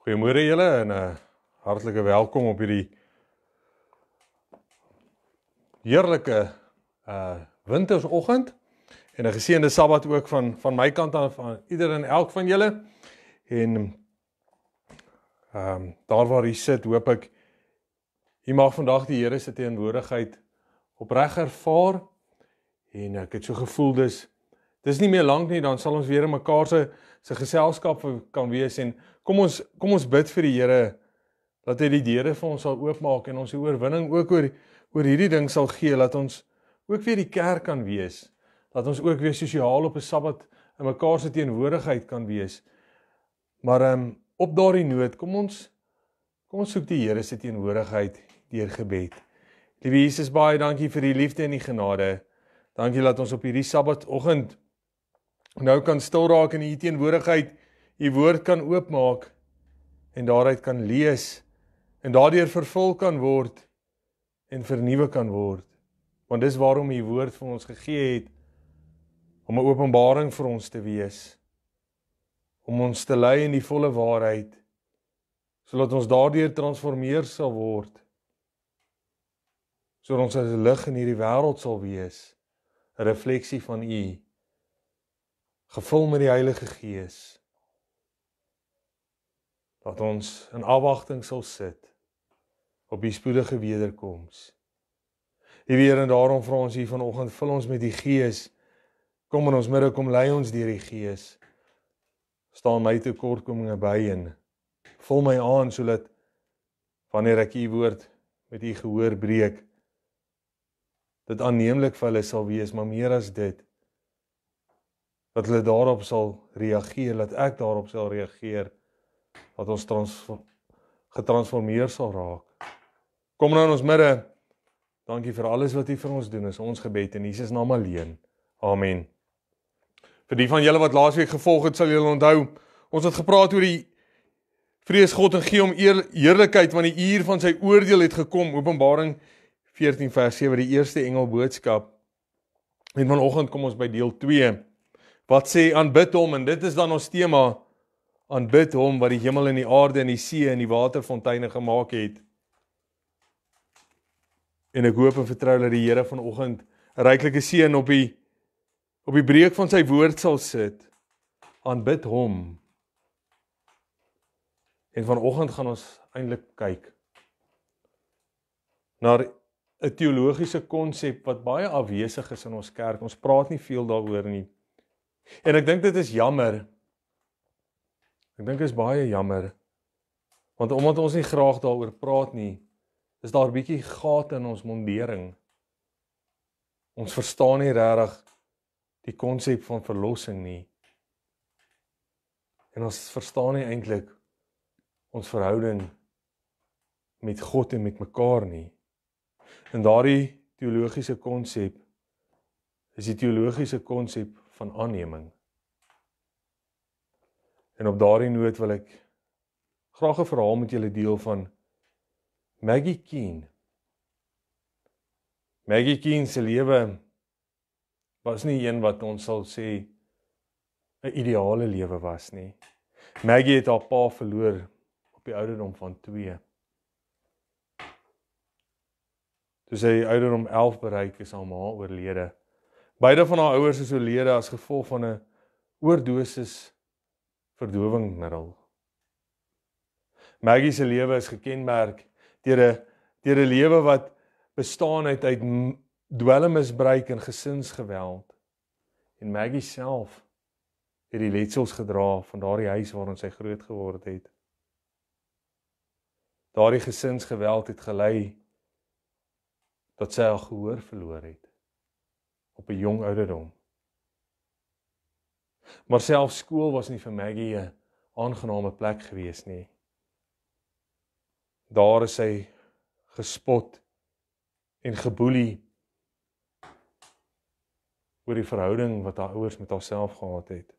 Goeiemôre julle en 'n eh, hartlike welkom op hierdie heerlike uh wintersoggend en 'n geseënde Sabbat ook van van my kant aan van ieder en elk van julle. En ehm um, daar waar jy sit, hoop ek jy mag vandag die Here se teenwoordigheid opreg ervaar en ek het so gevoel dis dis nie meer lank nie dan sal ons weer in mekaar se se geselskap kan wees en Kom ons kom ons bid vir die Here dat hy die deure vir ons sal oopmaak en ons die oorwinning ook oor oor hierdie ding sal gee dat ons ook weer die kerk kan wees. Dat ons ook weer sosiaal op 'n Sabbat in mekaar se teenwoordigheid kan wees. Maar ehm um, op daardie noot, kom ons kom ons soek die Here se teenwoordigheid deur gebed. Liewe Jesus, baie dankie vir u liefde en u genade. Dankie dat ons op hierdie Sabbatoggend nou kan stil raak in u teenwoordigheid u woord kan oopmaak en daaruit kan lees en daardeur vervul kan word en vernuwe kan word want dis waarom u woord vir ons gegee het om 'n openbaring vir ons te wees om ons te lei in die volle waarheid sodat ons daardeur transformeer sal word sodat ons as lig in hierdie wêreld sal wees 'n refleksie van u gevul met die Heilige Gees dat ons in afwagting sal sit op die spoedige wederkoms. U weer en daarom vra ons hier vanoggend vul ons met die Gees. Kom in ons midde kom lei ons deur die Gees. staan my tekortkominge by en vul my aan sodat wanneer ek u woord met u gehoor breek dit aanneemlik vir hulle sal wees, maar meer as dit dat hulle daarop sal reageer, dat ek daarop sal reageer dat ons getransformeer sal raak. Kom nou in ons midde. Dankie vir alles wat U vir ons doen. Is ons gebed in Jesus naam alleen. Amen. Vir die van julle wat laasweek gevolg het, sal julle onthou, ons het gepraat oor die vrees God en gee om heerlikheid want die uur van sy oordeel het gekom. Openbaring 14 vers 7, die eerste engel boodskap. En vanoggend kom ons by deel 2. Wat sê aanbid hom en dit is dan ons tema aanbid hom wat die hemel en die aarde en die see en die waterfonteine gemaak het. En ek hoop en vertrou dat die Here vanoggend ryklike seën op die op die breek van sy woord sal sit. Aanbid hom. En vanoggend gaan ons eintlik kyk na 'n teologiese konsep wat baie afwesig is in ons kerk. Ons praat nie veel daaroor nie. En ek dink dit is jammer. Ek dink dit is baie jammer. Want omdat ons nie graag daaroor praat nie, is daar 'n bietjie gate in ons mondering. Ons verstaan nie regtig die konsep van verlossing nie. En ons verstaan nie eintlik ons verhouding met God en met mekaar nie. En daardie teologiese konsep is die teologiese konsep van aanneming. En op daardie noot wil ek graag 'n verhaal met julle deel van Maggie Keane. Maggie Keane se lewe was nie een wat ons sal sê 'n ideale lewe was nie. Maggie het haar pa verloor op die ouderdom van 2. Toe sy ouderdom 11 bereik is, haar ma oorlede. Beide van haar ouers is oorlede as gevolg van 'n oordosis verdowingsmiddel. Maggie se lewe is gekenmerk deur 'n deur 'n lewe wat bestaan uit uit dwelmmisbruik en gesinsgeweld. En Maggie self het die letsels gedra van daardie huis waarin sy groot geword het. Daardie gesinsgeweld het gelei tot sy al gehoor verloor het op 'n jong ouderdom. Maar self skool was nie vir Maggie 'n aangename plek gewees nie. Daar is hy gespot en geboelie oor die verhouding wat haar ouers met haarself gehad het.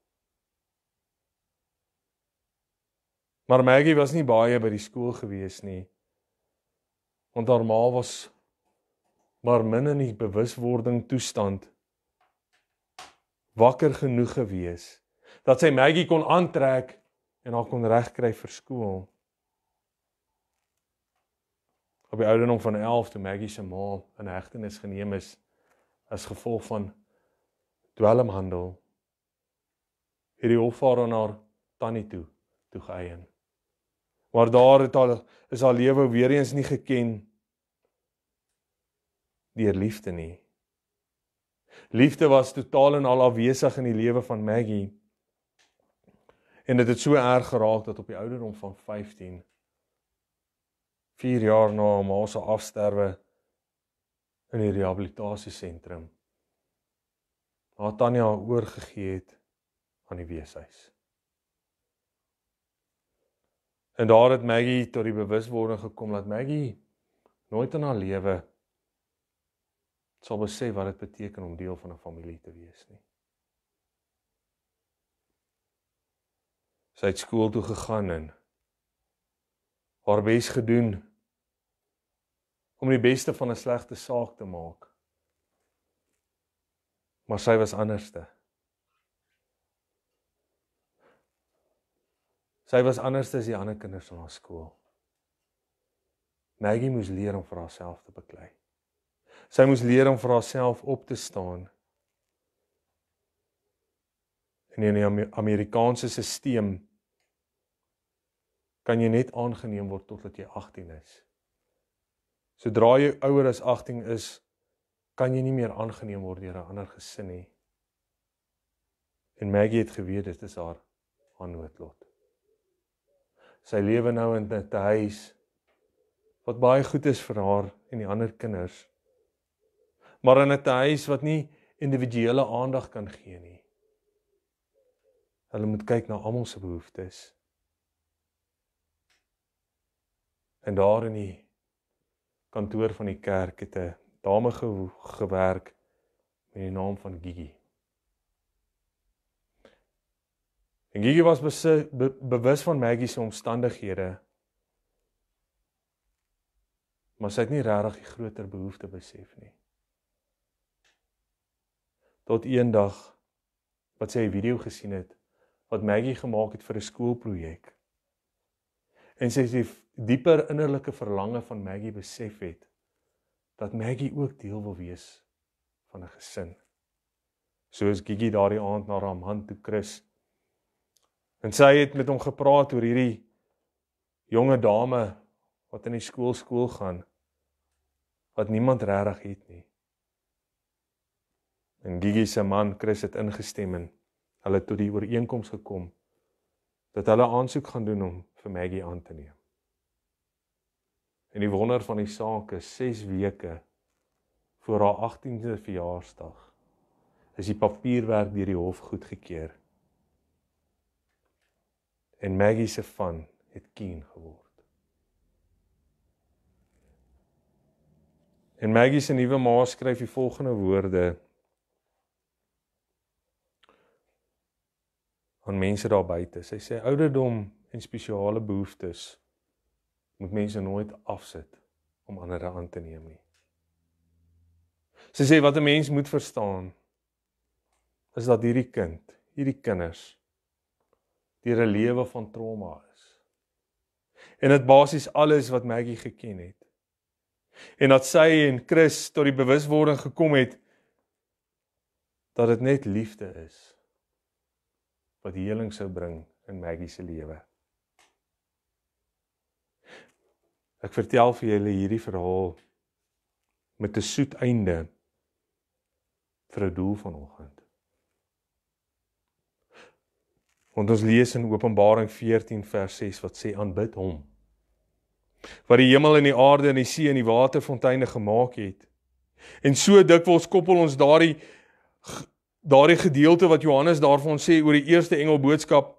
Maar Maggie was nie baie by die skool gewees nie. Want haar ma was maar min in die bewuswording toestand wakker genoeg gewees dat sy Maggie kon aantrek en haar kon regkry vir skool. Op die ouderdom van 11 toe Maggie se ma in hegtenis geneem is as gevolg van dwelmhandel het die hofvaar aan haar tannie toe toe geëien. Maar daar het haar is haar lewe weer eens nie geken deur liefde nie. Liefde was totaal en al afwesig in die lewe van Maggie. En dit het, het so erg geraak dat op die ouderdom van 15 4 jaar na haar ma se afsterwe in die rehabilitasiesentrum haar Tanya oorgegee het aan die weeshuis. En daar het Maggie tot die bewuswording gekom dat Maggie nooit in haar lewe sal besef wat dit beteken om deel van 'n familie te wees nie. Sy het skool toe gegaan en haar bes gedoen om die beste van 'n slegte saak te maak. Maar sy was anderste. Sy was anderste as die ander kinders op haar skool. Maggie moes leer om vir haarself te beklei. Sy moes leer om vir haarself op te staan. En in 'n Amerikaanse stelsel kan jy net aangeneem word totdat jy 18 is. Sodra jy ouer as 18 is, kan jy nie meer aangeneem word deur 'n ander gesin nie. En Maggie het geweet dit is haar aanlootlot. Sy lewe nou in 'n tuis wat baie goed is vir haar en die ander kinders maar in 'n huis wat nie individuele aandag kan gee nie. Hulle moet kyk na almal se behoeftes. En daar in die kantoor van die kerk het 'n dame ge gewerk met die naam van Gigi. En Gigi was besi, be, bewus van Maggie se omstandighede. Maar sy het nie regtig die groter behoefte besef nie tot eendag wat sy 'n video gesien het wat Maggie gemaak het vir 'n skoolprojek. En sy sê dieper innerlike verlange van Maggie besef het dat Maggie ook deel wil wees van 'n gesin. Soos Gigi daardie aand na haar man toe Chris en sy het met hom gepraat oor hierdie jonge dame wat in die skool skool gaan wat niemand regtig het nie. En Gigi se man Chris het ingestem en hulle tot die ooreenkoms gekom dat hulle aansoek gaan doen om vir Maggie aan te neem. En die wonder van die saak is 6 weke voor haar 18de verjaarsdag is die papierwerk deur die hof goedgekeur. En Maggie se van het keen geword. En Maggie se nuwe ma skryf die volgende woorde aan mense daar buite. Sy sê ouderdom en spesiale behoeftes moet mense nooit afsit om ander aan te neem nie. Sy sê wat 'n mens moet verstaan is dat hierdie kind, hierdie kinders deur 'n lewe van trauma is. En dit basies alles wat Maggie geken het. En dat sy en Chris tot die bewuswording gekom het dat dit net liefde is wat heling sou bring in Maggie se lewe. Ek vertel vir julle hierdie verhaal met 'n soet einde vir 'n doel vanoggend. Want ons lees in Openbaring 14 vers 6 wat sê aanbid hom wat die hemel en die aarde en die see en die waterfonteine gemaak het. En so dikwels koppel ons daardie daardie gedeelte wat Johannes daarvan sê oor die eerste engel boodskap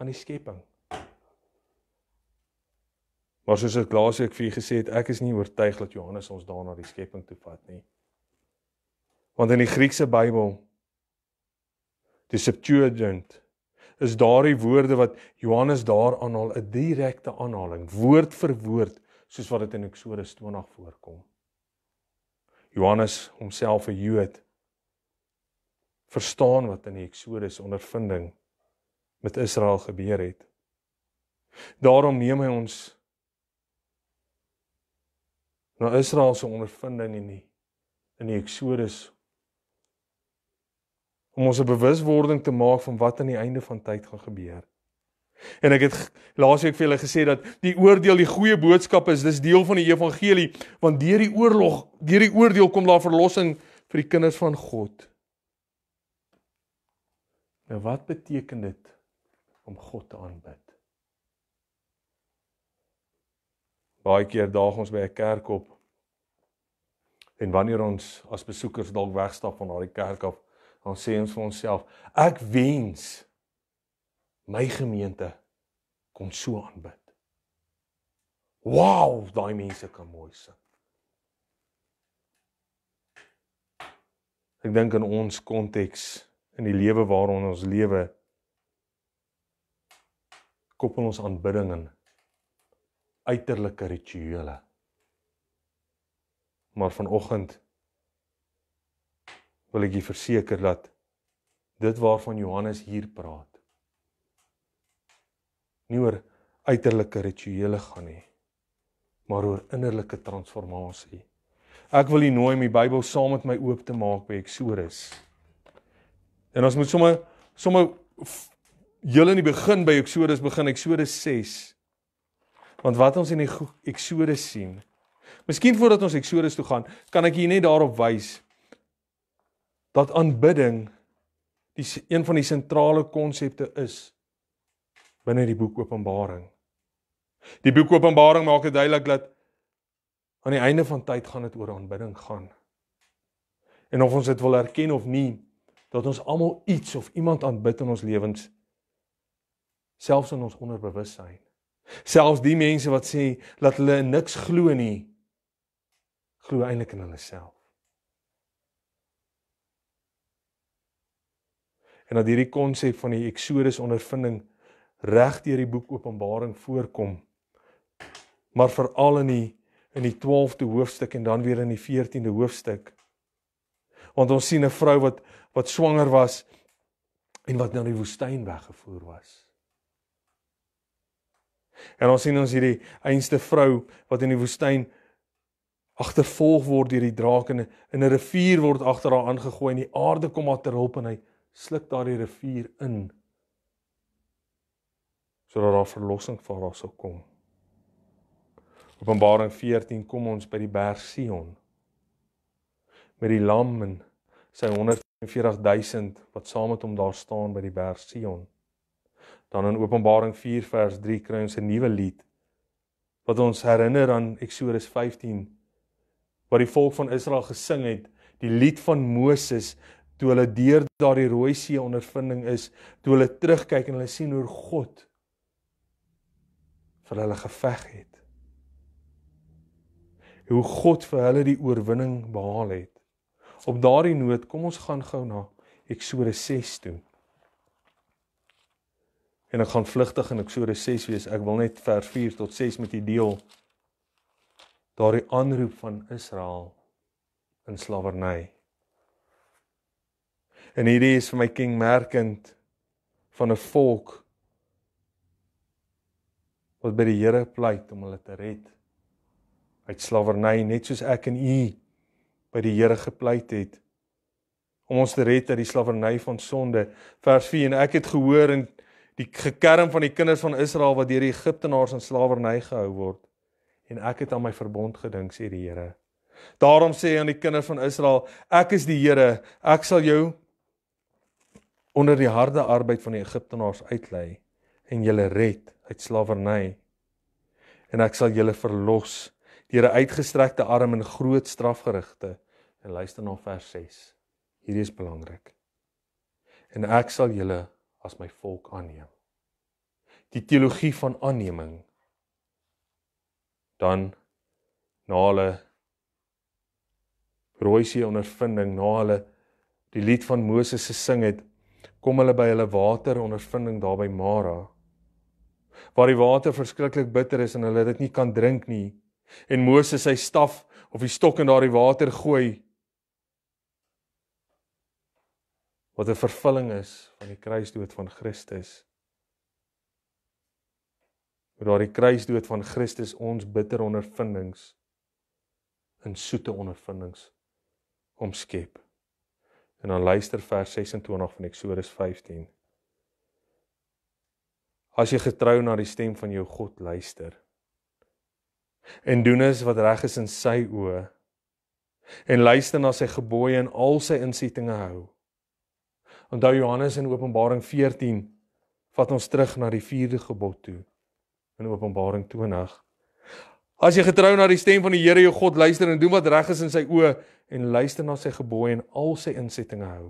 aan die skepping. Maar soos ek laas ek vir u gesê het, ek is nie oortuig dat Johannes ons daarna die skepping toe vat nie. Want in die Griekse Bybel die Septuagint is daardie woorde wat Johannes daar aanhaal 'n direkte aanhaling woord vir woord soos wat dit in Eksodus 20 voorkom. Johannes homself 'n Jood verstaan wat in die Exodus ondervinding met Israel gebeur het. Daarom neem hy ons na Israel se ondervinding in die in die Exodus om ons 'n bewuswording te maak van wat aan die einde van tyd gaan gebeur. En ek het laasweek vir julle gesê dat die oordeel die goeie boodskap is, dis deel van die evangelie, want deur die oorlog, deur die oordeel kom daar verlossing vir die kinders van God. Nou wat beteken dit om God te aanbid? Baie keer daag ons by 'n kerk op en wanneer ons as besoekers dalk wegstap van daardie kerk af, dan sê ons vir onsself: Ek wens my gemeente kon so aanbid. Wow, daai mense kan mooi sing. Ek dink in ons konteks in die lewe waaronder ons lewe koppel ons aanbidding in uiterlike rituele. Maar vanoggend wil ek julle verseker dat dit waarvan Johannes hier praat nie oor uiterlike rituele gaan nie, maar oor innerlike transformasie. Ek wil u nooi om die Bybel saam met my oop te maak by Eksodus 34 En ons moet sommer sommer julle in die begin by Eksodus begin Eksodus 6. Want wat ons in die Eksodus sien. Miskien voordat ons Eksodus toe gaan, kan ek hier net daarop wys dat aanbidding die een van die sentrale konsepte is binne die boek Openbaring. Die boek Openbaring maak dit duidelik dat aan die einde van tyd gaan dit oor aanbidding gaan. En of ons dit wil erken of nie, dat ons almal iets of iemand aanbid in ons lewens selfs in ons onderbewussyn selfs die mense wat sê dat hulle niks glo nie glo eintlik in hulle self en dat hierdie konsep van die eksodus ondervinding reg deur die boek Openbaring voorkom maar veral in die in die 12de hoofstuk en dan weer in die 14de hoofstuk want ons sien 'n vrou wat wat swanger was en wat na nou die woestyn weggevoer was. En ons sien ons hierdie einste vrou wat in die woestyn agtervolg word deur die draak en in 'n rivier word agter haar aangegooi en die aarde kom haar ter hulp en hy sluk daardie rivier in sodat daar verlossing vir haar sou kom. Openbaring 14 kom ons by die berg Sion met die lam en sy 144000 wat saam met hom daar staan by die berg Sion. Dan in Openbaring 4 vers 3 kry ons 'n nuwe lied wat ons herinner aan Eksodus 15 wat die volk van Israel gesing het, die lied van Moses toe hulle deur daardie rooi see ondervinding is, toe hulle terugkyk en hulle sien hoe God vir hulle geveg het. Hoe God vir hulle die oorwinning behaal het Op daardie noot, kom ons gaan gou na Eksodus 6 toe. En ek gaan vlugtig in Eksodus 6 wees. Ek wil net vers 4 tot 6 met u deel. Daardie aanroep van Israel in slawerny. En hierdie is vir my kenmerkend van 'n volk wat by die Here pleit om hulle te red uit slawerny, net soos ek en u by die Here gepleit het om ons te red uit die slawerny van sonde. Vers 4 en ek het gehoor en die gekerm van die kinders van Israel wat deur die Egiptenaars in slawerny gehou word en ek het aan my verbond gedink sê die Here. Daarom sê hy aan die kinders van Israel, ek is die Here, ek sal jou onder die harde arbeid van die Egiptenaars uitlei en julle red uit slawerny en ek sal julle verlos deur 'n uitgestrekte arm en groot strafgerigte. En luister na vers 6. Hierdie is belangrik. En ek sal julle as my volk aanneem. Die teologie van aanneeming dan na hulle rooisie ondervinding na hulle die lied van Moses se sing het kom hulle by hulle water ondervinding daar by Mara waar die water verskriklik bitter is en hulle dit nie kan drink nie en Moses sy staf of die stok in daardie water gooi wat 'n vervulling is van die kruisdood van Christus. Oor daardie kruisdood van Christus ons bitter ondervindings in soete ondervindings omskep. En dan luister vers 26 van Eksodus 15. As jy getrou na die stem van jou God luister, en doen is wat reg is in sy oë en luister na sy gebooie en al sy insittinge hou. Onthou Johannes in Openbaring 14 vat ons terug na die vierde gebod toe in Openbaring 20. As jy getrou na die stem van die Here jou God luister en doen wat reg is in sy oë en luister na sy gebooie en al sy insittinge hou.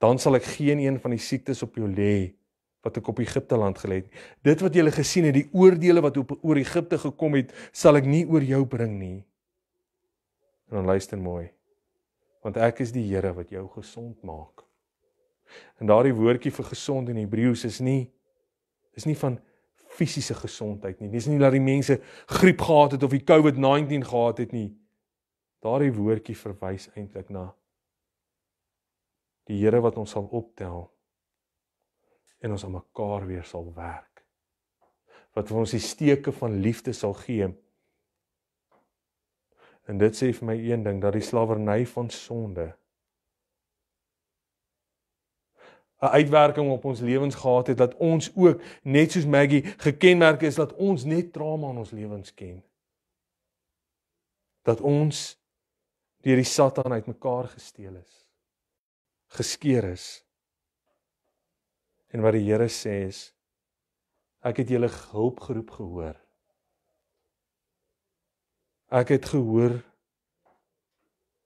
Dan sal ek geen een van die siektes op jou lê nie wat ek op Egipte land gelê het. Dit wat julle gesien het, die oordeele wat op oor Egipte gekom het, sal ek nie oor jou bring nie. En dan luister mooi. Want ek is die Here wat jou gesond maak. En daardie woordjie vir gesond in Hebreëus is nie is nie van fisiese gesondheid nie. Dis nie dat die mense griep gehad het of die COVID-19 gehad het nie. Daardie woordjie verwys eintlik na die Here wat ons sal optel en ons aan mekaar weer sal werk. Wat vir ons die steke van liefde sal gee. En dit sê vir my een ding dat die slawerny van sonde 'n uitwerking op ons lewens gehad het dat ons ook net soos Maggie gekenmerk is dat ons net trauma in ons lewens ken. Dat ons deur die Satan uitmekaar gesteel is, geskeur is. En wat die Here sê is ek het julle hulp geroep gehoor. Ek het gehoor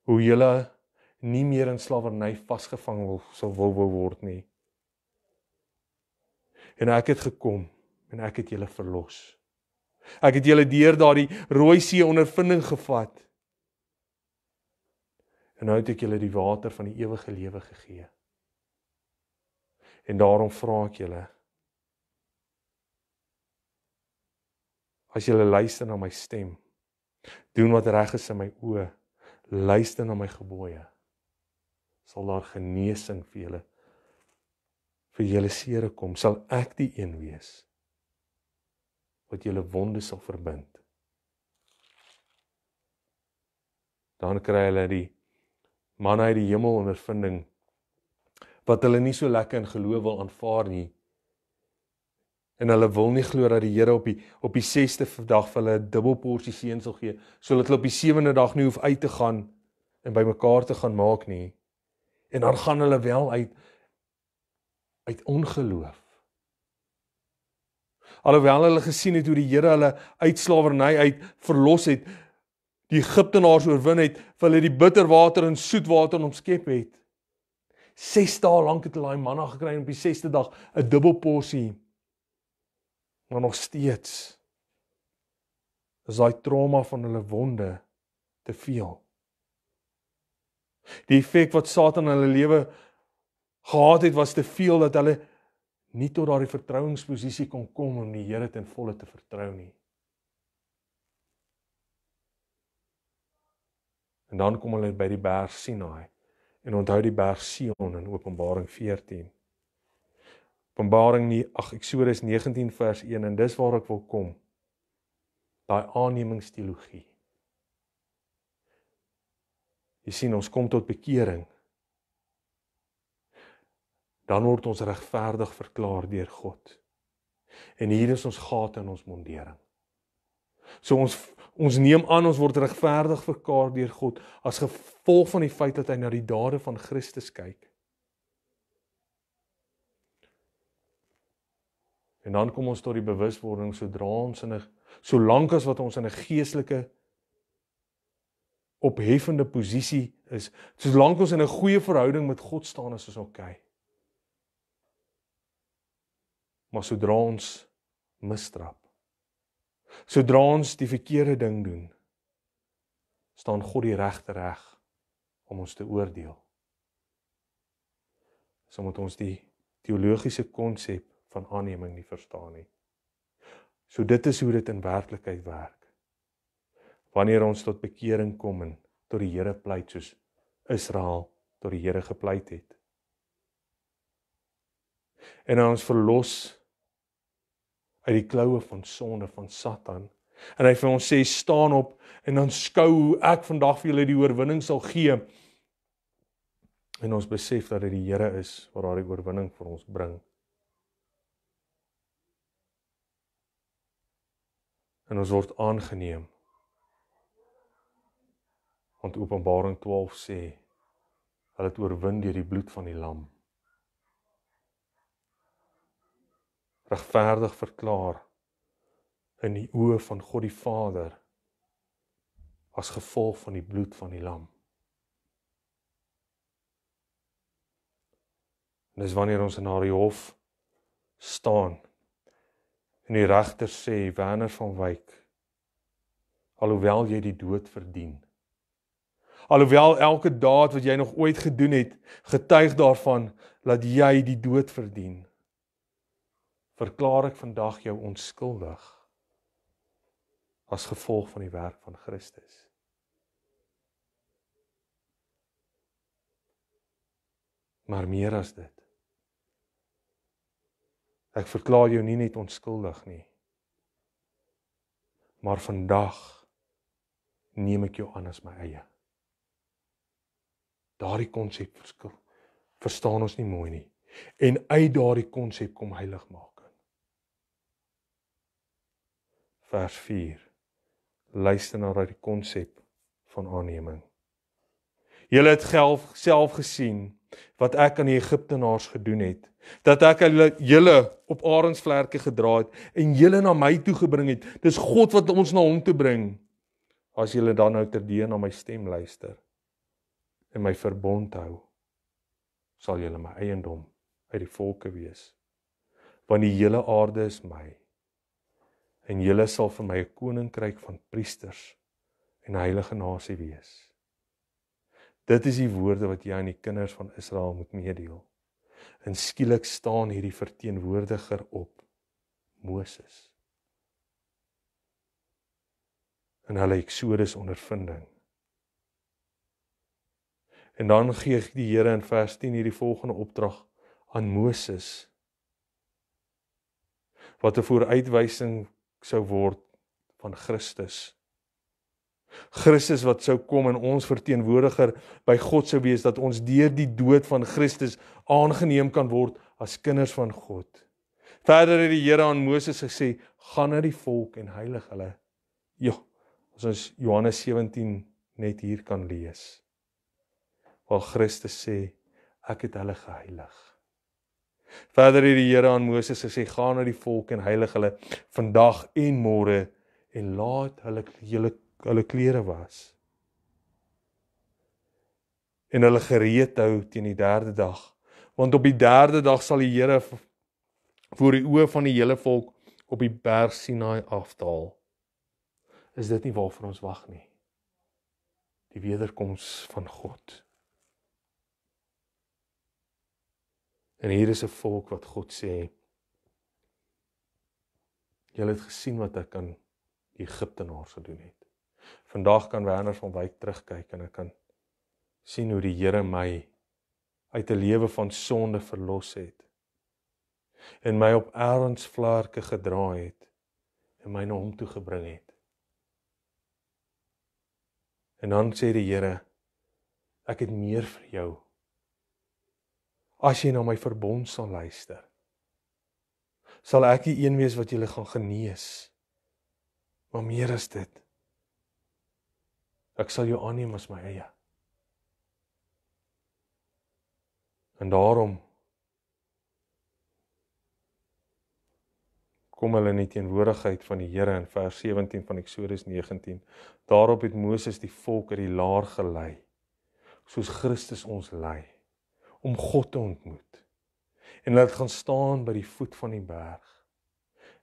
hoe julle nie meer in slawerny vasgevang wil sal wil word nie. En ek het gekom en ek het julle verlos. Ek het julle deur daardie rooi see ondervinding gevat. En nou het ek julle die water van die ewige lewe gegee. En daarom vra ek julle as julle luister na my stem, doen wat reg is in my oë, luister na my gebooie, sal daar genesing vir julle vir julle seere kom, sal ek die een wees wat julle wonde sal verbind. Dan kry hulle die man uit die hemel ondervinding wat hulle nie so lekker in geloof wil aanvaar nie. En hulle wil nie glo dat die Here op die op die 6ste dag vir hulle 'n dubbel porsie seën sal gee, sodat hulle op die 7de dag nie hoef uit te gaan en bymekaar te gaan maak nie. En dan gaan hulle wel uit uit ongeloof. Alhoewel hulle gesien het hoe die Here hulle uit slawerny uit verlos het, die Egiptenaars oorwin het, vir hulle die bitter water in soet water omskep het, 6 dae lank het hulle daai manna gekry en op die 6de dag 'n dubbel porsie. Maar nog steeds is daai trauma van hulle wonde te veel. Die effek wat Satan in hulle lewe gehad het was te veel dat hulle nie tot daardie vertrouensposisie kon kom om die Here ten volle te vertrou nie. En dan kom hulle by die berg Sinaai. En onthou die berg Sion in Openbaring 14. Openbaring nie, ag Eksodus 19 vers 1 en dis waar ek wil kom. Daai aannemingsteologie. Jy sien ons kom tot bekering. Dan word ons regverdig verklaar deur God. En hier is ons gate in ons mondering. So ons Ons neem aan ons word regverdig verklaar deur God as gevolg van die feit dat hy na die dade van Christus kyk. En dan kom ons tot die bewuswording sodra ons in 'n solank as wat ons in 'n geestelike opheffende posisie is, solank ons in 'n goeie verhouding met God staan, is ons okay. Maar sodra ons misstrap Sodra ons die verkeerde ding doen, staan God die regte reg om ons te oordeel. So moet ons die teologiese konsep van aanneming nie verstaan nie. So dit is hoe dit in werklikheid werk. Wanneer ons tot bekering kom en tot die Here pleit soos Israel tot die Here gepleit het. En ons verlos uit die kloue van sonde van Satan. En hy vir ons sê staan op en dan skou ek vandag vir julle die oorwinning sal gee. En ons besef dat dit die Here is wat daardie oorwinning vir ons bring. En ons word aangeneem. Want Openbaring 12 sê hulle het oorwin deur die bloed van die lam. regverdig verklaar in die oë van God die Vader as gevolg van die bloed van die lam. En dis wanneer ons in haar hof staan en die regter sê Werner van Wyk alhoewel jy die dood verdien Alhoewel elke daad wat jy nog ooit gedoen het, getuig daarvan dat jy die dood verdien verklaar ek vandag jou onskuldig as gevolg van die werk van Christus. Maar meer as dit. Ek verklaar jou nie net onskuldig nie. Maar vandag neem ek jou aan as my eie. Daardie konsep verskil. Verstaan ons nie mooi nie. En uit daardie konsep kom heiligmaak. vers 4. Luister nou na daai konsep van aanneeming. Julle het gelf, self gesien wat ek aan die Egiptenaars gedoen het, dat ek julle op arensvlerke gedra het en julle na my toe gebring het. Dis God wat ons na hom toe bring as julle dan nou terdeen na my stem luister en my verbond hou sal julle my eiendom uit die volke wees want die hele aarde is my en julle sal vir my 'n koninkryk van priesters en heilige nasie wees. Dit is die woorde wat jy aan die kinders van Israel moet meedeel. En skielik staan hierdie verteenwoordiger op Moses. En hulle Eksodus ondervinding. En dan gee die Here in vers 10 hierdie volgende opdrag aan Moses wat 'n vooruitwysing sou word van Christus. Christus wat sou kom en ons verteenwoordiger by God sou wees dat ons deur die dood van Christus aangeneem kan word as kinders van God. Verder het die Here aan Moses gesê: "Gaan na die volk en heilig hulle." Ja, as ons Johannes 17 net hier kan lees. Waar Christus sê: "Ek het hulle geheilig." Verder het die Here aan Moses gesê: "Gaan na die volk en heilig hulle vandag en môre en laat hulle hulle hulle klere was." En hulle gereed hou teen die 3de dag, want op die 3de dag sal die Here voor die oë van die hele volk op die berg Sinaï afdaal. Is dit nie waarvoor ons wag nie? Die wederkoms van God. En hier is 'n volk wat God sê: Julle het gesien wat ek aan Egiptenaars gedoen het. Vandag kan Werner van Wyk terugkyk en ek kan sien hoe die Here my uit 'n lewe van sonde verlos het en my op Aarons vlaarke gedra het en my na hom toe gebring het. En dan sê die Here: Ek het meer vir jou As jy na my verbond sal luister, sal ek die een wees wat julle gaan genees. Maar meer as dit, ek sal jou aanneem as my eie. En daarom kom hulle in die teenwoordigheid van die Here in vers 17 van Eksodus 19. Daarop het Moses die volk uit die laar gelei, soos Christus ons lei om God te ontmoet. En hulle gaan staan by die voet van die berg.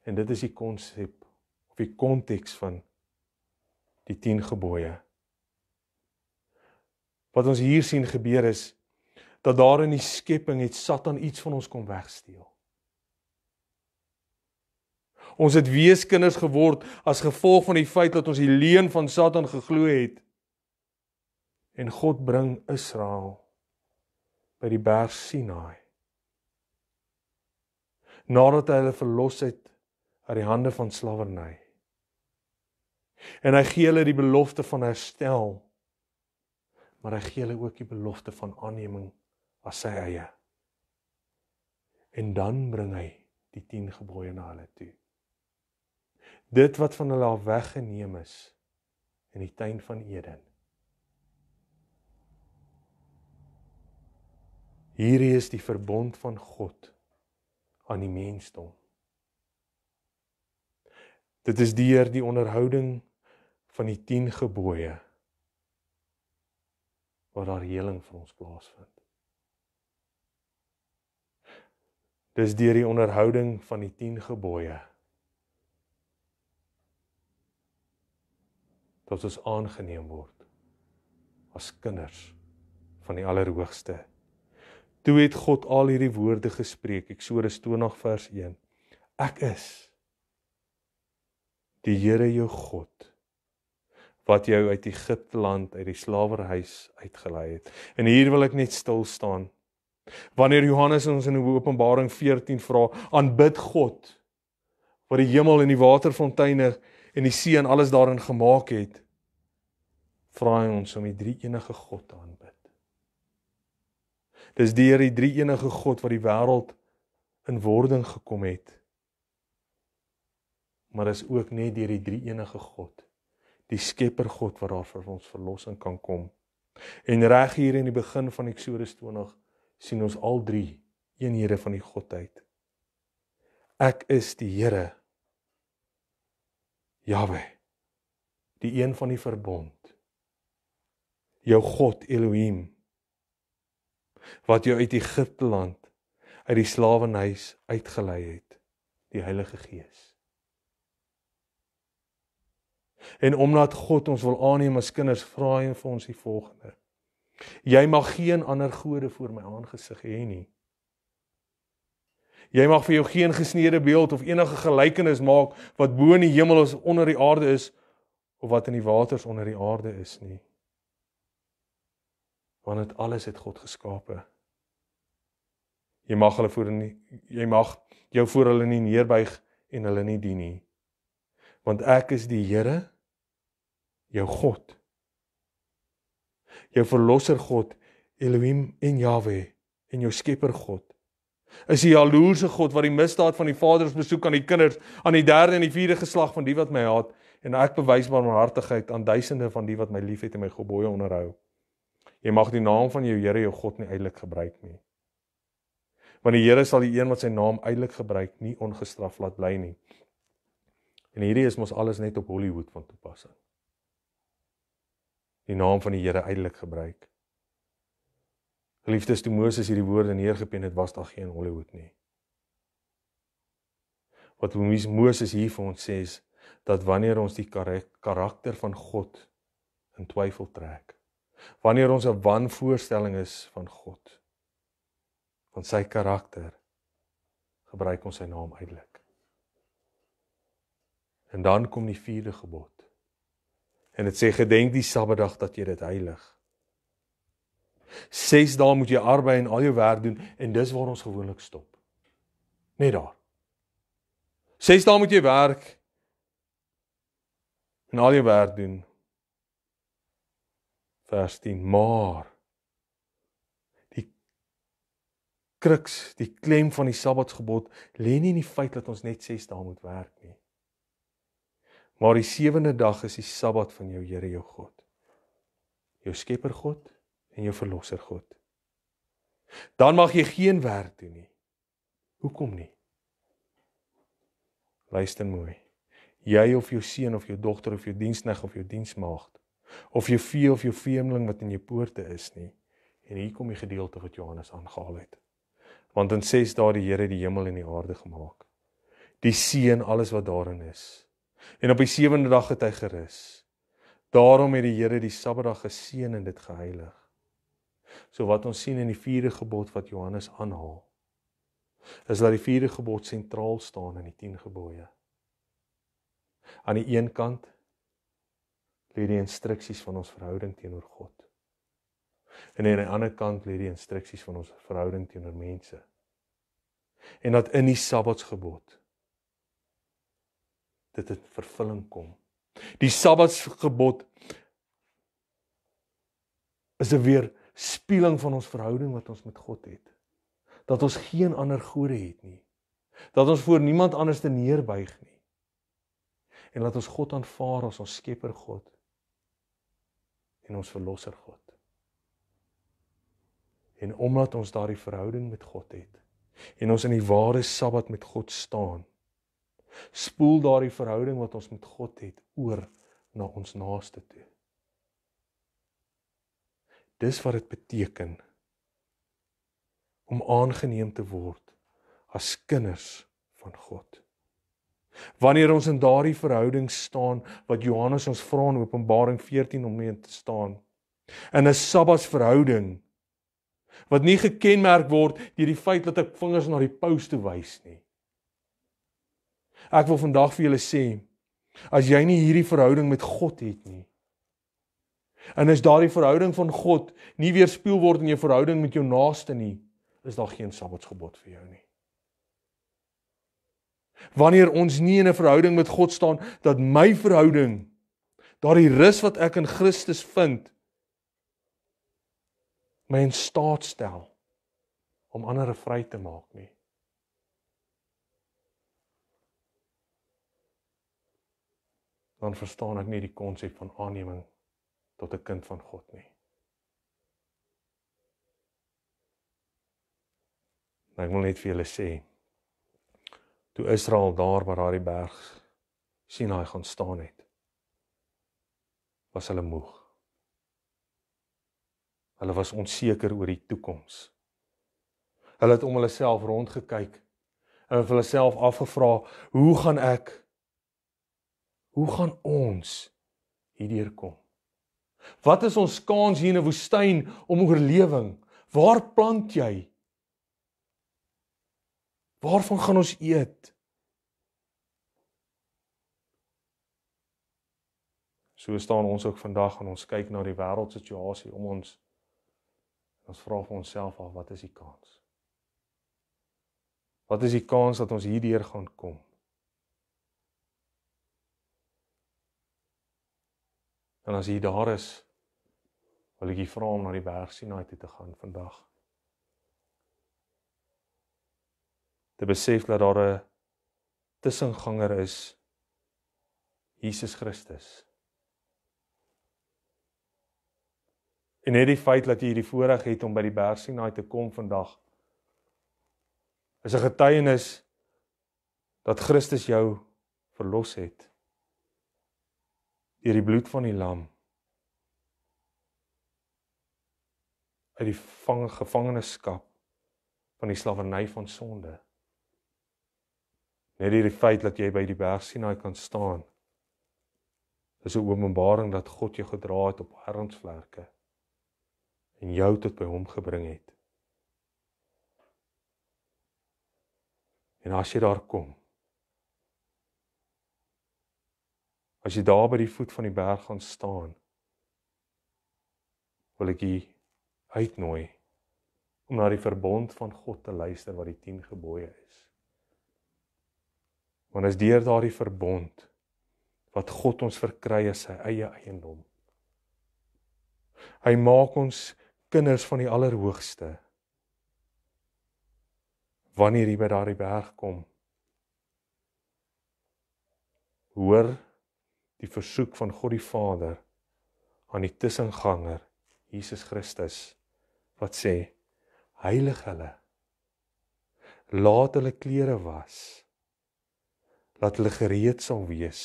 En dit is die konsep of die konteks van die 10 gebooie. Wat ons hier sien gebeur is dat daar in die skepping het Satan iets van ons kom wegsteel. Ons het weeskinders geword as gevolg van die feit dat ons die leuen van Satan geglo het. En God bring Israel by die berg Sinaai. Nadat hy hulle verlos het uit die hande van slawerny. En hy gee hulle die belofte van herstel. Maar hy gee hulle ook die belofte van aanneeming as sy eie. En dan bring hy die 10 gebooie na hulle toe. Dit wat van hulle af weggeneem is in die tuin van Eden Hierdie is die verbond van God aan die mensdom. Dit is deur die onderhouding van die 10 gebooie waar daar heling vir ons plaasvind. Dis deur die onderhouding van die 10 gebooie dat ons aangeneem word as kinders van die Allerhoogste. Toe het God al hierdie woorde gespreek. Eksodus 20 vers 1. Ek is die Here jou God wat jou uit Egipte land uit die slawerhuis uitgelei het. En hier wil ek net stil staan. Wanneer Johannes ons in Openbaring 14 vra, aanbid God wat die hemel en die waterfonteine en die see en alles daarin gemaak het, vra hy ons om die drie enige God aan te Dis die Here, die drie enige God wat die wêreld in wording gekom het. Maar dis ook net deur die drie enige God, die Skepper God wat daar vir ons verlossing kan kom. En reg hier in die begin van Eksodus 20 sien ons al drie een Here van die Godheid. Ek is die Here Jawe, die een van die verbond. Jou God Elohim wat jou uit Egipte land uit die slawehuis uitgelei het, die Heilige Gees. En omdat God ons wil aanneem as kinders, vra hy vir ons die volgende: Jy mag geen ander gode voor my aangesig hê nie. Jy mag vir jou geen gesneede beeld of enige gelykenis maak wat bo in die hemel of onder die aarde is of wat in die waters onder die aarde is nie want dit alles het God geskape. Jy mag hulle voor nie jy mag jou voor hulle nie neerbuig en hulle nie dien nie. Want ek is die Here jou God. Jou verlosser God Elohim en Jahwe en jou skepper God. Is die jaloerse God wat die misdaad van die vaders besoek aan die kinders aan die derde en die vierde geslag van die wat my haat en ek bewys maar my hartigheid aan duisende van die wat my liefhet en my gebooie onderhou. Jy mag die naam van jou Here jou God nie eintlik gebruik nie. Want die Here sal die een wat sy naam eintlik gebruik nie ongestraf laat bly nie. En hierdie is mos alles net op Hollywood van toepassing. Die naam van die Here eintlik gebruik. Geliefdes, toe Moses hierdie woorde neergepen het, was daar geen Hollywood nie. Wat Moses hier vir ons sê is dat wanneer ons die karakter van God in twyfel trek, wanneer ons 'n wanvoorstelling is van God van sy karakter gebruik ons sy naam uitelik en dan kom die vierde gebod en dit sê gedenk die sabbatdag dat jy dit heilig ses dae moet jy arbei en al jou werk doen en dis waar ons gewoonlik stop net daar ses dae moet jy werk en al jou werk doen vers 10 maar die kruks die klem van die sabbatgebod lê nie in die feit dat ons net 6 dae moet werk nie maar die sewende dag is die sabbat van jou Here jou God jou skepper God en jou verlosser God dan mag jy geen werk doen nie hoekom nie luister mooi jy of jou seun of jou dogter of jou diensknegt of jou diensmaagd of jou vee of jou veemling wat in jou poorte is nie. En hier kom die gedeelte wat Johannes aangehaal het. Want in 6 dae die Here die hemel en die aarde gemaak. Die see en alles wat daarin is. En op die sewende dag het hy gerus. Daarom het die Here die Sabbatdag geseën en dit geheilig. So wat ons sien in die vierde gebod wat Johannes aanhaal, is dat die vierde gebod sentraal staan in die 10 gebooie. Aan die een kant lê die instruksies van ons verhouding teenoor God. En aan die ander kant lê die instruksies van ons verhouding teenoor mense. En dat in die Sabbatsgebod dit in vervulling kom. Die Sabbatsgebod is 'n weerspieëling van ons verhouding wat ons met God het. Dat ons geen ander gode het nie. Dat ons voor niemand anders te neerbuig nie. En dat ons God aanvaar as ons Skepper God en ons verlosser God. En omdat ons daardie verhouding met God het en ons in die ware Sabbat met God staan, spoel daardie verhouding wat ons met God het oor na ons naaste toe. Dis wat dit beteken om aangeneem te word as kinders van God. Wanneer ons in daardie verhouding staan wat Johannes ons vra in Openbaring 14 om mee te staan. In 'n Sabbats verhouding wat nie gekenmerk word deur die feit dat ek vingers na die paus toe wys nie. Ek wil vandag vir julle sê as jy nie hierdie verhouding met God het nie en as daardie verhouding van God nie weerspieël word in jou verhouding met jou naaste nie, is daar geen Sabbatsgebod vir jou nie. Wanneer ons nie in 'n verhouding met God staan dat my verhouding daardie rus wat ek in Christus vind my in staat stel om ander vry te maak nie. Dan verstaan ek nie die konsep van aanneming tot 'n kind van God nie. Nou ek wil net vir julle sê toe Israel daar by daardie berg Sinaai gaan staan het was hulle moeg. Hulle was onseker oor die toekoms. Hulle het om hulle self rondgekyk en vir hulle self afgevra, hoe gaan ek hoe gaan ons hierdeur kom? Wat is ons kans hier in 'n woestyn om oorlewing? Waar plant jy Waarvan gaan ons eet? So staan ons ook vandag en ons kyk na die wêreldsituasie om ons ons vra vir onsself af wat is die kans? Wat is die kans dat ons hierdeur gaan kom? En as jy daar is, wil ek jy vra om na die berg Sinaï toe te gaan vandag. te besef dat daar 'n tussenganger is Jesus Christus. En net die feit dat jy hierdie voorreg het om by die Berg Sinai te kom vandag is 'n getuienis dat Christus jou verlos het deur die bloed van die lam. uit die vang gevangenskap van die slawerny van sonde. Net hierdie feit dat jy by die berg Sinaai kan staan is 'n openbaring dat God jou gedra het op herrensvlerke en jou tot by hom gebring het. En as jy daar kom As jy daar by die voet van die berg gaan staan, wil ek jy uitnooi om na die verbond van God te luister wat die 10 gebooie is want as deur daardie verbond wat God ons verkry as sy eie eiendom. Hy maak ons kinders van die Allerhoogste. Wanneer jy by daardie berg kom, hoor die versoek van God die Vader aan die tussenganger Jesus Christus wat sê: "Heilig hulle. Laat hulle klere was." dat hulle gereed sal wees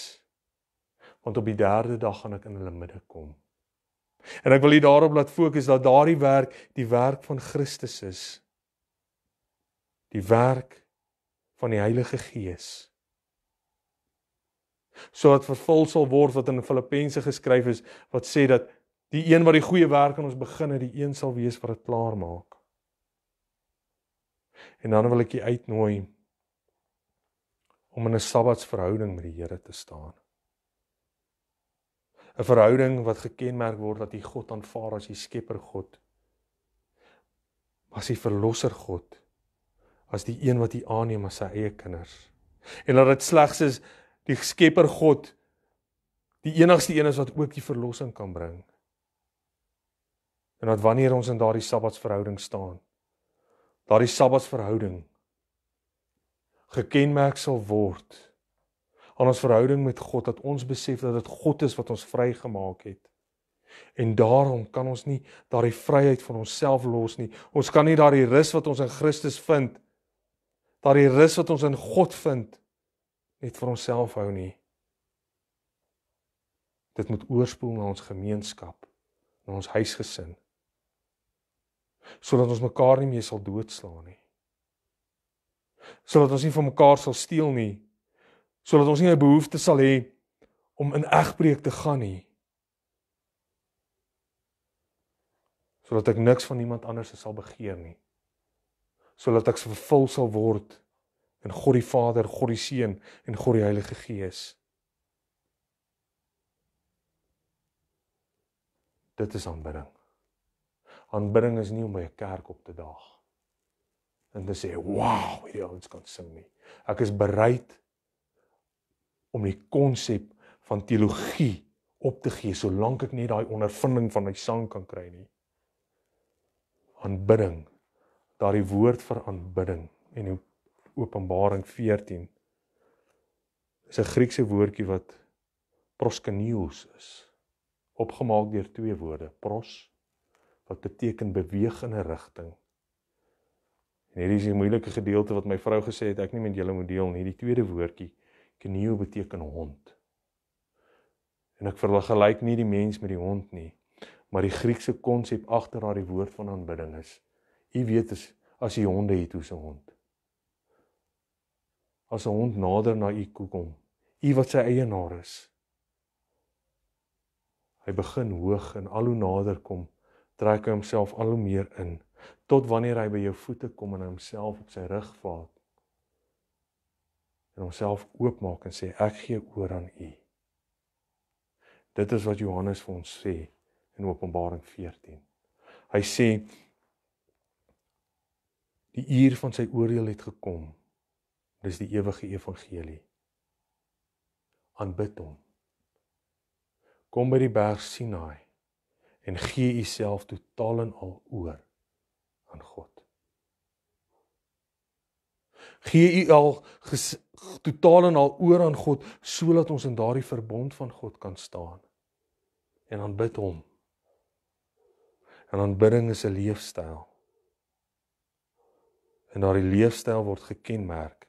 want op die derde dag gaan ek in hulle midde kom. En ek wil u daarop laat fokus dat daardie werk die werk van Christus is. Die werk van die Heilige Gees. Sodat vervul sal word wat in Filippense geskryf is wat sê dat die een wat die goeie werk in ons begin het, die een sal wees wat dit klaar maak. En dan wil ek u uitnooi om in 'n sabbatsverhouding met die Here te staan. 'n Verhouding wat gekenmerk word dat jy God aanvaar as jy Skepper God, as die Verlosser God, as die een wat jy aanneem as sy eie kinders. En dat dit slegs is die Skepper God die enigste een is wat ook die verlossing kan bring. En dat wanneer ons in daardie sabbatsverhouding staan, daardie sabbatsverhouding gekenmerk sal word aan ons verhouding met God dat ons besef dat dit God is wat ons vrygemaak het. En daarom kan ons nie daardie vryheid van onsself los nie. Ons kan nie daardie rus wat ons in Christus vind, daardie rus wat ons in God vind net vir onsself hou nie. Dit moet oorspoel na ons gemeenskap, na ons huisgesin. Sodat ons mekaar nie meer sal doodslaan nie sodat ons nie van mekaar sal steel nie. Sodat ons nie 'n behoefte sal hê om in egbreek te gaan nie. Sodat ek niks van iemand anders sal begeer nie. Sodat ek vervul sal word in God die Vader, God die Seun en God die Heilige Gees. Dit is aanbidding. Aanbidding is nie om by 'n kerk op te daag en te sê, "Wow, hierdie ouens kan sing nie." Ek is bereid om die konsep van teologie op te gee solank ek nie daai ondervinding van my sang kan kry nie. Aanbidding. Daardie woord vir aanbidding en Openbaring 14 is 'n Griekse woordjie wat proskuneus is. Opgemaak deur twee woorde, pros wat beteken beweeg in 'n rigting En hierdie is die moeilike gedeelte wat my vrou gesê het ek nie met julle moet deel nie. Hierdie tweede woordjie kneeu beteken hond. En ek vergelyk nie die mens met die hond nie, maar die Griekse konsep agter daardie woord van aanbidding is. U weet as as die honde het hoe se hond. As 'n hond nader na u kom, u wat sy eienaar is. Hy begin hoog en al hoe nader kom, trek hy homself al hoe meer in tot wanneer hy by jou voete kom en homself op sy rug vaat en homself oopmaak en sê ek gee oor aan u dit is wat Johannes vir ons sê in Openbaring 14 hy sê die uur van sy oordeel het gekom dis die ewige evangelie aanbid hom kom by die berg Sinaai en gee u self totaal en al oor aan God. Gee u al totaal en al oor aan God sodat ons in daardie verbond van God kan staan en aanbid hom. En aanbidding is 'n leefstyl. En daardie leefstyl word gekenmerk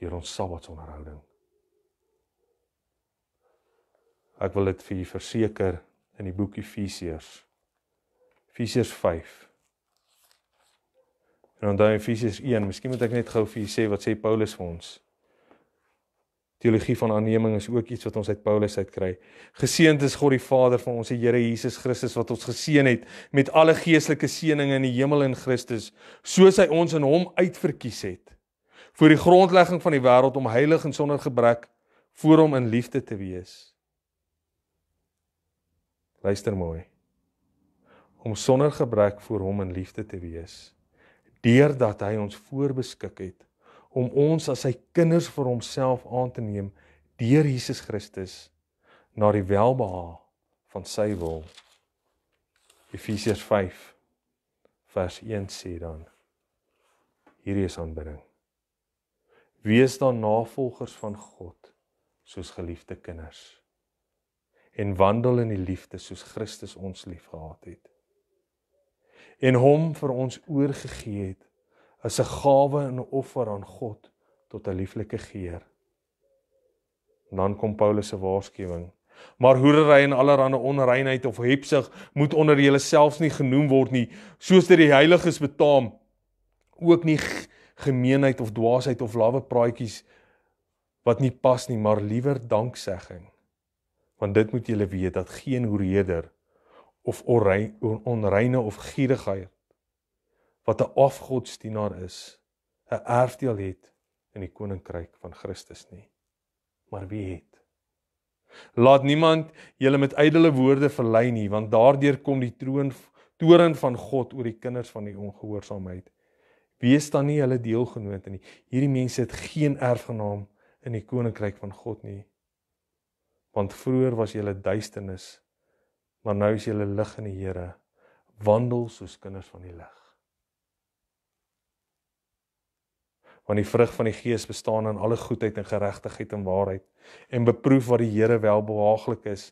deur ons Sabbatsonderhouding. Ek wil dit vir u verseker in die boek Efesiërs. Efesiërs 5 En onthou in Efesiërs 1, miskien moet ek net gou vir julle sê wat sê Paulus vir ons. Teologie van aanneeming is ook iets wat ons uit Paulus uit kry. Geseënd is God die Vader van ons Here Jesus Christus wat ons geseën het met alle geestelike seëninge in die hemel in Christus, soos hy ons in hom uitverkies het vir die grondlegging van die wêreld om heilig en sonder gebrek voor hom in liefde te wees. Luister mooi. Om sonder gebrek voor hom in liefde te wees deurdat hy ons voorbeskik het om ons as sy kinders vir homself aan te neem deur Jesus Christus na die welbehae van sy wil. Efesiërs 5 vers 1 sê dan: Hierdie is aanbidding. Wees dan navolgers van God soos geliefde kinders en wandel in die liefde soos Christus ons liefgehad het en hom vir ons oorgegee het as 'n gawe en 'n offer aan God tot 'n lieflike geur. Dan kom Paulus se waarskuwing. Maar hoerery en allerlei onreinheid of hebsug moet onder julle selfs nie genoem word nie, soos dit die heiliges betaam, ook nie gemeenheid of dwaasheid of lawwe praatjies wat nie pas nie, maar liewer danksegging. Want dit moet julle weet dat geen hoerieder of onreine of gierigheid wat 'n afgodsdienaar is, 'n erfdeel het in die koninkryk van Christus nie. Maar wie het? Laat niemand julle met ydelle woorde verlei nie, want daardeur kom die troon toren van God oor die kinders van die ongehoorsaamheid. Wees dan nie hulle deelgenoot nie. Hierdie mense het geen erfgenaam in die koninkryk van God nie. Want vroeër was julle duisternis maar nou is julle lig in die Here wandel soos kinders van die lig want die vrug van die gees bestaan in alle goedheid en geregtigheid en waarheid en beproef wat die Here welbehaaglik is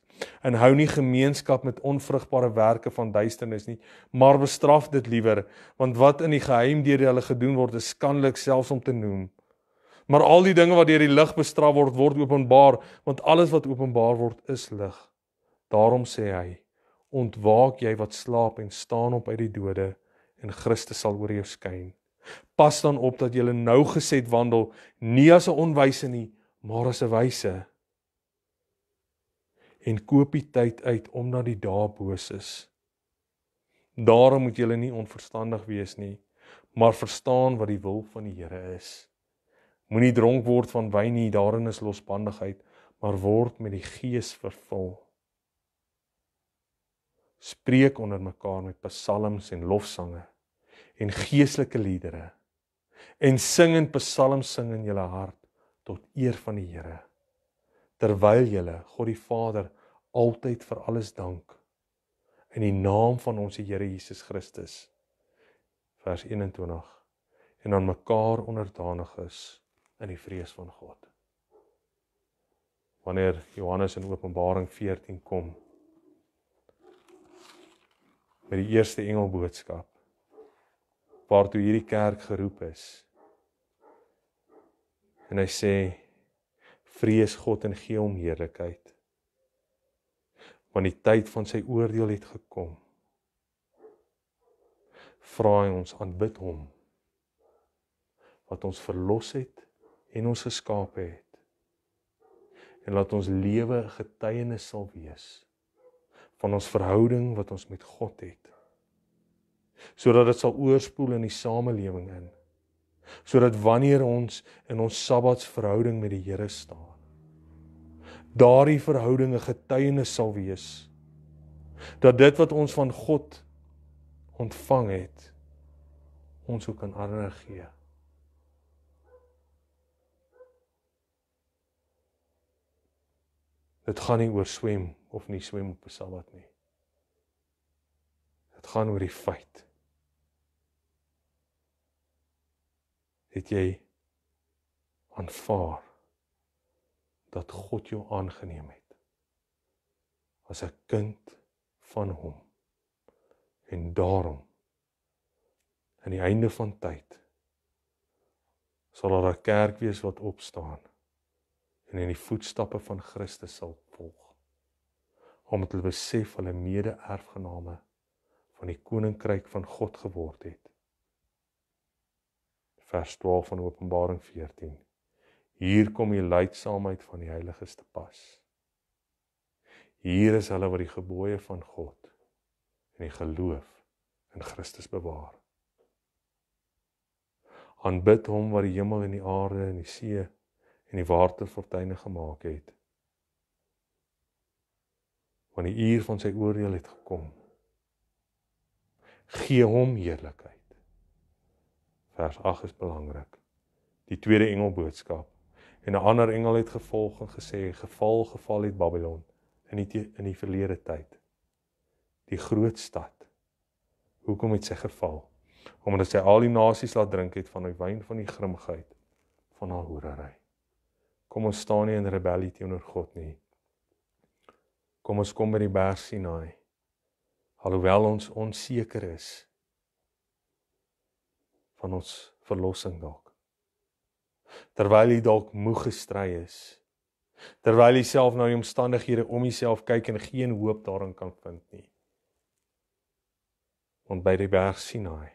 en hou nie gemeenskap met onvrugbare werke van duisternis nie maar bestraf dit liewer want wat in die geheim deur hulle gedoen word is skandelik selfs om te noem maar al die dinge wat deur die lig bestraf word word openbaar want alles wat openbaar word is lig Daarom sê hy: Ontwaak jy wat slaap en staan op uit die dode en Christus sal oor jou skyn. Pas dan op dat jy nou gesed wandel nie as 'n onwyse nie, maar as 'n wyse. En koop die tyd uit omdat die dae boos is. Daarom moet jy nie onverstandig wees nie, maar verstaan wat die wil van die Here is. Moenie dronk word van wyn nie, daarin is losbandigheid, maar word met die Gees vervul spreek onder mekaar met psalms en lofsange en geestelike liedere en sing in psalms sing in julle hart tot eer van die Here terwyl julle God die Vader altyd vir alles dank in die naam van ons Here Jesus Christus vers 21 en aan mekaar onderdanig is in die vrees van God wanneer Johannes in Openbaring 14 kom met die eerste engelboodskap waartoe hierdie kerk geroep is. En hy sê vrees God en gee hom heerlikheid. Want die tyd van sy oordeel het gekom. Vra hy ons aanbid hom wat ons verlos het en ons geskaap het. En laat ons lewe getuienis sal wees van ons verhouding wat ons met God het sodat dit sal oorspoel in die samelewing in sodat wanneer ons in ons sabbatsverhouding met die Here staan daardie verhouding 'n getuienis sal wees dat dit wat ons van God ontvang het ons ook aan ander gee Dit gaan nie oor swem of nie swem op 'n Sabbat nie. Dit gaan oor die feit. Het jy aanvaar dat God jou aangeneem het as 'n kind van hom? En daarom aan die einde van tyd sal daar 'n kerk wees wat opstaan en in die voetstappe van Christus sal volg om te besef hulle mede-erfgename van die koninkryk van God geword het. Vers 12 van Openbaring 14. Hier kom die leidsaamheid van die heiliges te pas. Hier is hulle wat die gebooie van God en die geloof in Christus bewaar. Aanbid hom wat die hemel en die aarde en die see en die waarte fortuine gemaak het. Want die uur van sy oordeel het gekom. Gee hom heerlikheid. Vers 8 is belangrik. Die tweede engel boodskap en 'n ander engel het gevolg en gesê: "Geval geval het Babylon in die in die verlede tyd. Die groot stad. Hoekom het sy geval? Omdat sy al die nasies laat drink het van die wyn van die grimmigheid van haar horery." Kom ons staan nie in rebellie teenoor God nie. Kom ons kom by die berg Sinaai. Alhoewel ons onseker is van ons verlossing dalk. Terwyl jy dalk moeg gestry is, terwyl jy self na die omstandighede om jouself kyk en geen hoop daarin kan vind nie. Want by die berg Sinaai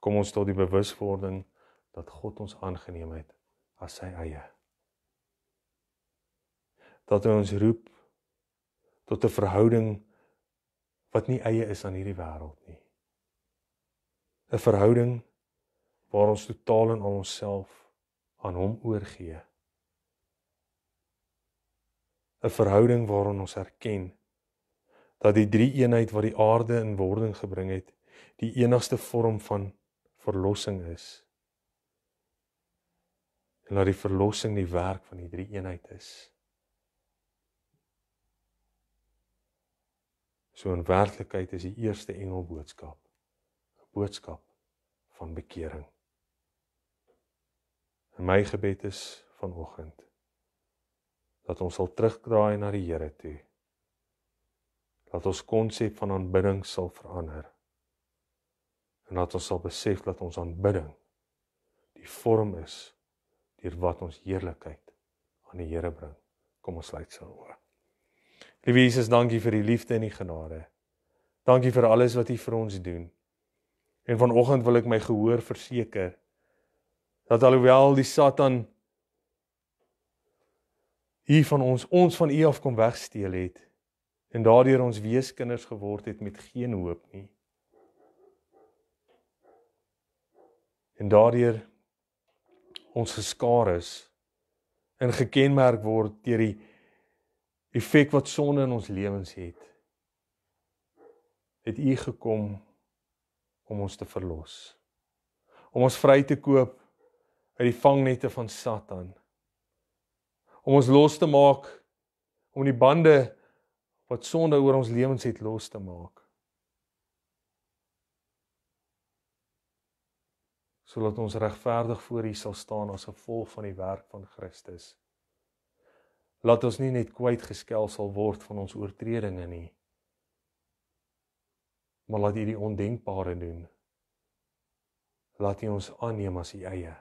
kom ons tot die bewuswording dat God ons aangeneem het as sy eie. Dat hy ons roep tot 'n verhouding wat nie eie is aan hierdie wêreld nie. 'n Verhouding waar ons totaal en al onsself aan hom oorgee. 'n Verhouding waarin ons erken dat die drie eenheid wat die aarde in wording gebring het, die enigste vorm van verlossing is en laat die verlossing die werk van hierdie eenheid is. So in werklikheid is die eerste engel boodskap 'n boodskap van bekering. En my gebed is vanoggend dat ons sal terugdraai na die Here toe. Dat ons konsep van aanbidding sal verander. En dat ons sal besef dat ons aanbidding die vorm is deur wat ons heerlikheid aan die Here bring. Kom ons sluit sal oor. Liewe Jesus, dankie vir die liefde en die genade. Dankie vir alles wat U vir ons doen. En vanoggend wil ek my gehoor verseker dat alhoewel die Satan hier van ons ons van U af kom wegsteel het en daardeur ons weeskinders geword het met geen hoop nie. En daardeur ons geskaar is en gekenmerk word deur die effek wat sonde in ons lewens het het u gekom om ons te verlos om ons vry te koop uit die vangnette van Satan om ons los te maak om die bande wat sonde oor ons lewens het los te maak sodat ons regverdig voor U sal staan as gevolg van die werk van Christus. Laat ons nie net kwyt geskel sal word van ons oortredinge nie. Maar laat U die ondenkbare doen. Laat U ons aanneem as U eie.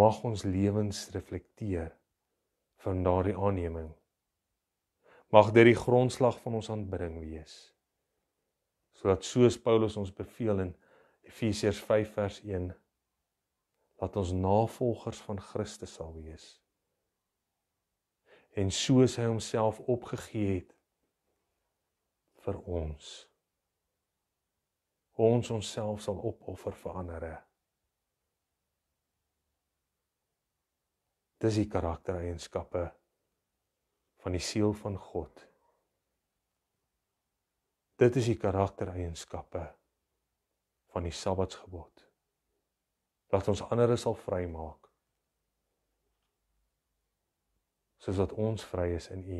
Mag ons lewens reflekteer van daardie aanneming. Mag dit die grondslag van ons aanbidding wees sodat soos Paulus ons beveel in Efesiërs 5 vers 1 laat ons navolgers van Christus sal wees en soos hy homself opgegee het vir ons ons onsself sal opoffer vir ander dis die karaktereienskappe van die siel van God Dit is die karaktereienskappe van die Sabbatsgebod. Laat ons ander sal vrymaak soos dat ons vry is in U.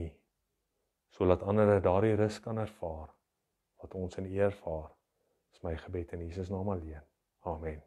Sodat ander daardie rus kan ervaar wat ons in U ervaar. Dis my gebed in Jesus naam alleen. Amen.